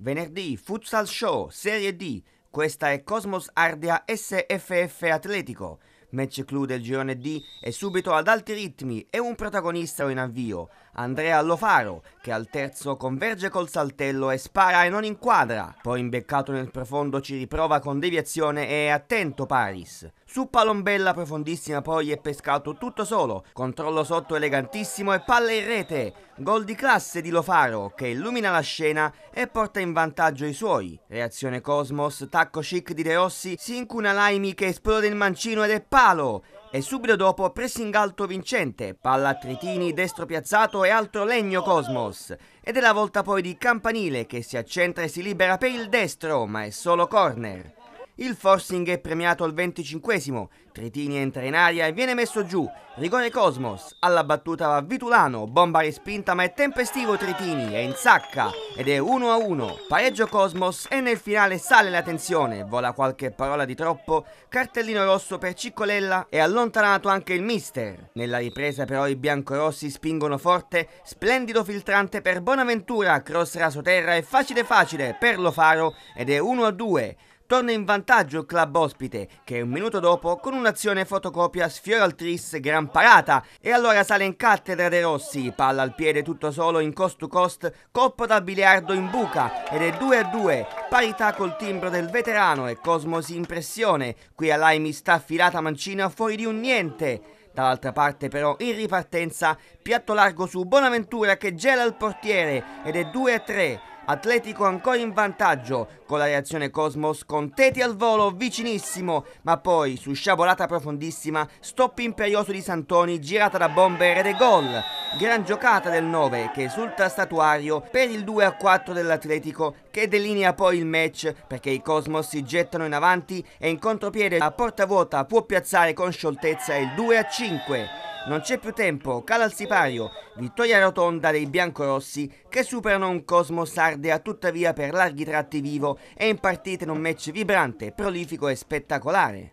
Venerdì Futsal Show Serie D. Questa è Cosmos Ardea SFF Atletico. Match clou del girone D è subito ad alti ritmi e un protagonista in avvio, Andrea Lofaro, che al terzo converge col saltello e spara e non inquadra, poi imbeccato nel profondo ci riprova con deviazione e attento Paris. Su palombella profondissima poi è pescato tutto solo, controllo sotto elegantissimo e palla in rete, gol di classe di Lofaro che illumina la scena e porta in vantaggio i suoi. Reazione Cosmos, tacco chic di De Rossi, si incuna Laimi che esplode il mancino ed è pari palo e subito dopo pressing alto vincente, palla a Tritini, destro piazzato e altro legno Cosmos. Ed è la volta poi di Campanile che si accentra e si libera per il destro, ma è solo corner. Il forcing è premiato al 25 Tritini entra in aria e viene messo giù. Rigore Cosmos. Alla battuta va Vitulano. Bomba respinta ma è tempestivo Tritini È in sacca Ed è 1-1. Pareggio Cosmos e nel finale sale la tensione. Vola qualche parola di troppo. Cartellino rosso per Ciccolella e allontanato anche il mister. Nella ripresa però i biancorossi spingono forte. Splendido filtrante per Bonaventura. Cross raso terra e facile facile per Lofaro. Ed è 1-2 torna in vantaggio il club ospite, che un minuto dopo, con un'azione fotocopia, sfiora il tris gran parata e allora sale in cattedra De Rossi, palla al piede tutto solo in cost to cost, coppa da biliardo in buca ed è 2 a 2, parità col timbro del veterano e Cosmos in pressione, qui a Laimi sta affilata Mancina fuori di un niente. Dall'altra parte però in ripartenza piatto largo su Bonaventura che gela il portiere ed è 2 a 3. Atletico ancora in vantaggio con la reazione Cosmos con Teti al volo vicinissimo, ma poi su sciabolata profondissima, stop imperioso di Santoni girata da bomber ed è gol. Gran giocata del 9 che esulta statuario per il 2 a 4 dell'Atletico che delinea poi il match perché i Cosmos si gettano in avanti e in contropiede a porta vuota può piazzare con scioltezza il 2 a 5. Non c'è più tempo, cala al sipario, vittoria rotonda dei biancorossi che superano un Cosmo Sardea tuttavia per larghi tratti vivo e in partita in un match vibrante, prolifico e spettacolare.